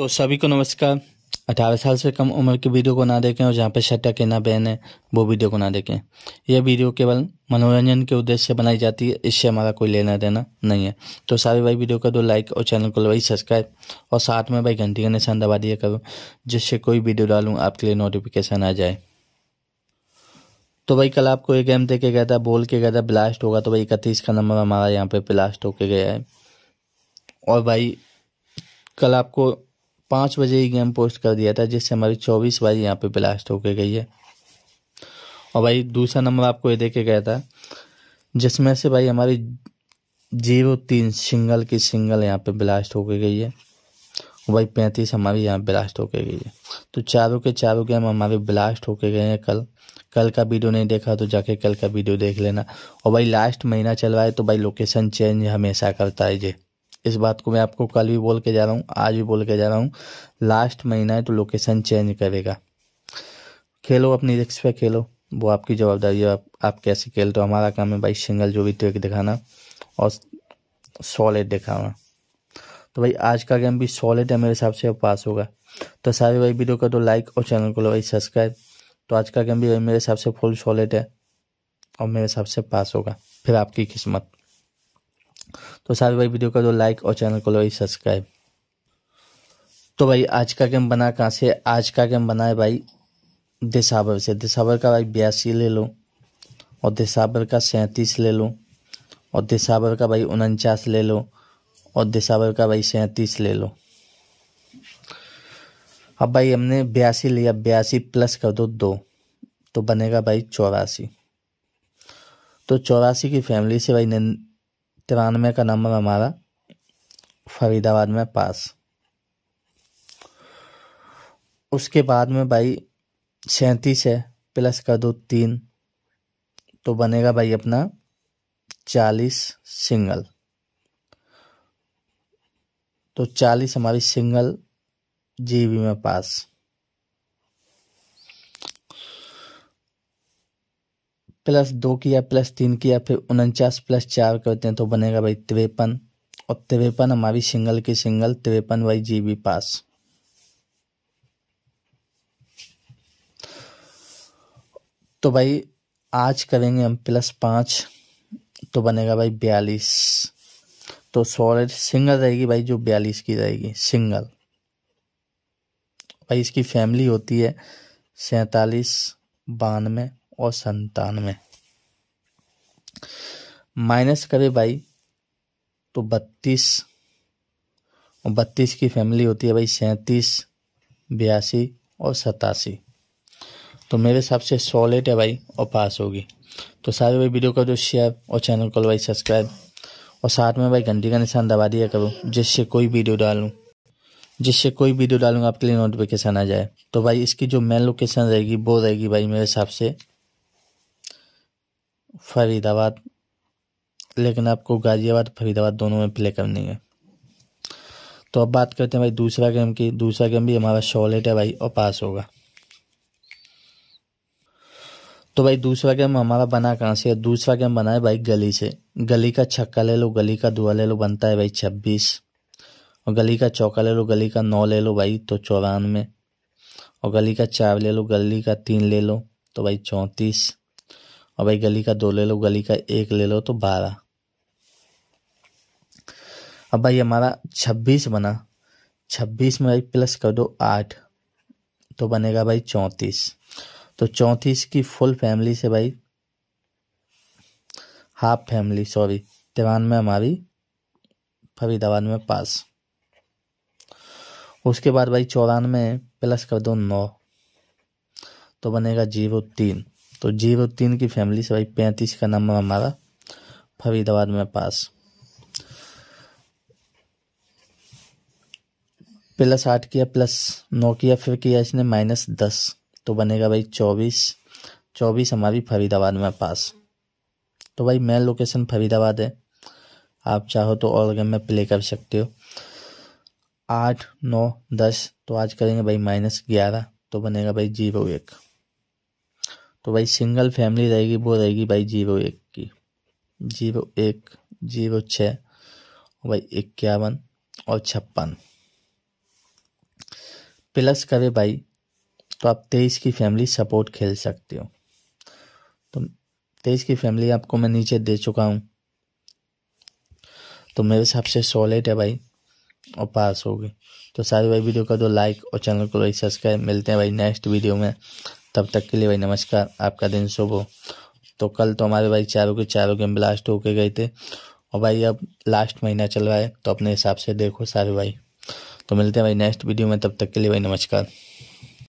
तो सभी को नमस्कार अठारह साल से कम उम्र की वीडियो को ना देखें और जहाँ पे के ना बहन है वो वीडियो को ना देखें यह वीडियो केवल मनोरंजन के उद्देश्य से बनाई जाती है इससे हमारा कोई लेना देना नहीं है तो सारे भाई वीडियो का दो लाइक और चैनल को भाई सब्सक्राइब और साथ में भाई घंटी का निशान दबा दिया करो जिससे कोई वीडियो डालूँ आपके लिए नोटिफिकेशन आ जाए तो भाई कल आपको एक गेम दे के गया था बोल के गया था ब्लास्ट होगा तो भाई इकतीस का नंबर हमारा यहाँ पर ब्लास्ट होके गया है और भाई कल आपको पाँच बजे ही गेम पोस्ट कर दिया था जिससे हमारी चौबीस बारी यहाँ पे ब्लास्ट होके गई है और भाई दूसरा नंबर आपको ये दे के गया था जिसमें से भाई हमारी जीरो तीन सिंगल की सिंगल यहाँ पे ब्लास्ट होके गई है और भाई पैंतीस हमारी यहाँ ब्लास्ट होके गई है तो चारों के चारों गेम हमारे ब्लास्ट होके गए हैं कल कल का वीडियो नहीं देखा तो जाके कल का वीडियो देख लेना और भाई लास्ट महीना चल रहा है तो भाई लोकेशन चेंज हमेशा करता है जी इस बात को मैं आपको कल भी बोल के जा रहा हूँ आज भी बोल के जा रहा हूँ लास्ट महीना है तो लोकेशन चेंज करेगा खेलो अपनी रिक्स पे खेलो वो आपकी जवाबदारी है आप, आप कैसे खेलते हो हमारा काम है भाई सिंगल जो भी ट्रिक दिखाना और सॉलिड दिखाना तो भाई आज का गेम भी सॉलिड है मेरे हिसाब से पास होगा तो सारे भाई वीडियो कर दो लाइक और चैनल को लो भाई सब्सक्राइब तो आज का गेम भी मेरे हिसाब से फुल सॉलिड है और मेरे हिसाब से पास होगा फिर आपकी किस्मत तो साथ भाई वीडियो कर दो लाइक और चैनल को लो सब्सक्राइब तो भाई आज का गेम बना कहाँ से आज का गेम बनाए भाई दिसावर से दिसावर का भाई बयासी ले लो और दिसावर का सैंतीस ले लो और दिसावर का भाई उनचास ले लो और दिसावर का भाई सैंतीस ले लो अब भाई हमने बयासी लिया बयासी प्लस कर दो दो तो बनेगा भाई चौरासी तो चौरासी की फैमिली से भाई तिरानवे का नंबर हमारा फरीदाबाद में पास उसके बाद में भाई सैंतीस है प्लस कर दो तीन तो बनेगा भाई अपना चालीस सिंगल तो चालीस हमारी सिंगल जीबी में पास प्लस दो किया प्लस तीन किया फिर उनचास प्लस चार करते हैं तो बनेगा भाई तिरपन और तिरपन हमारी सिंगल की सिंगल तिरपन वाई जी बी पास तो भाई आज करेंगे हम प्लस पाँच तो बनेगा भाई बयालीस तो सॉलिड सिंगल रहेगी भाई जो बयालीस की रहेगी सिंगल भाई इसकी फैमिली होती है सैतालीस बानवे और संतानवे माइनस करें भाई तो बत्तीस और बत्तीस की फैमिली होती है भाई सैंतीस बयासी और सतासी तो मेरे हिसाब से सॉलिड है भाई और पास होगी तो सारे भाई वीडियो का जो शेयर और चैनल को भाई सब्सक्राइब और साथ में भाई घंटी का निशान दबा दिया करो जिससे कोई वीडियो डालूँ जिससे कोई वीडियो डालूंगा आपके लिए नोटिफिकेशन आ जाए तो भाई इसकी जो मेन लोकेशन रहेगी वो रहेगी भाई मेरे हिसाब से फरीदाबाद लेकिन आपको गाज़ियाबाद फरीदाबाद दोनों में प्ले करनी है तो अब बात करते हैं भाई दूसरा गेम की दूसरा गेम भी हमारा शॉलेट है भाई और पास होगा तो भाई दूसरा गेम हमारा बना कहाँ से दूसरा गेम बना है भाई गली से गली का छक्का ले लो गली का दुआ ले लो बनता है भाई छब्बीस और गली का चौका ले लो गली का नौ ले लो भाई तो चौरानवे और गली का चार ले लो गली का तीन ले लो तो भाई चौंतीस और भाई गली का दो ले लो गली का एक ले लो तो बारह अब भाई हमारा छब्बीस बना छब्बीस में भाई प्लस कर दो आठ तो बनेगा भाई चौंतीस तो चौंतीस की फुल फैमिली से भाई हाफ फैमिली सॉरी तिरानवे हमारी फरीदाबाद में पास उसके बाद भाई चौरानवे प्लस कर दो नौ तो बनेगा जीरो तीन तो जीरो तीन की फैमिली से भाई पैंतीस का नंबर हमारा फरीदाबाद में पास प्लस आठ किया प्लस नौ किया फिर किया इसने माइनस दस तो बनेगा भाई चौबीस चौबीस हमारी फरीदाबाद में पास तो भाई मेन लोकेशन फरीदाबाद है आप चाहो तो और गेम में प्ले कर सकते हो आठ नौ दस तो आज करेंगे भाई माइनस ग्यारह तो बनेगा भाई जीरो एक तो भाई सिंगल फैमिली रहेगी वो रहेगी भाई जीरो एक की जीरो एक जीरो छः भाई इक्यावन और छप्पन प्लस करे भाई तो आप तेईस की फैमिली सपोर्ट खेल सकते हो तो तेईस की फैमिली आपको मैं नीचे दे चुका हूँ तो मेरे हिसाब से सॉलिड है भाई और पास होगी तो सारे भाई वीडियो का दो लाइक और चैनल को सब्सक्राइब मिलते हैं भाई नेक्स्ट वीडियो में तब तक के लिए भाई नमस्कार आपका दिन शुभ हो तो कल तो हमारे भाई चारों के चारों गेम ब्लास्ट होके गए थे और भाई अब लास्ट महीना चल रहा है तो अपने हिसाब से देखो सारे भाई तो मिलते हैं भाई नेक्स्ट वीडियो में तब तक के लिए भाई नमस्कार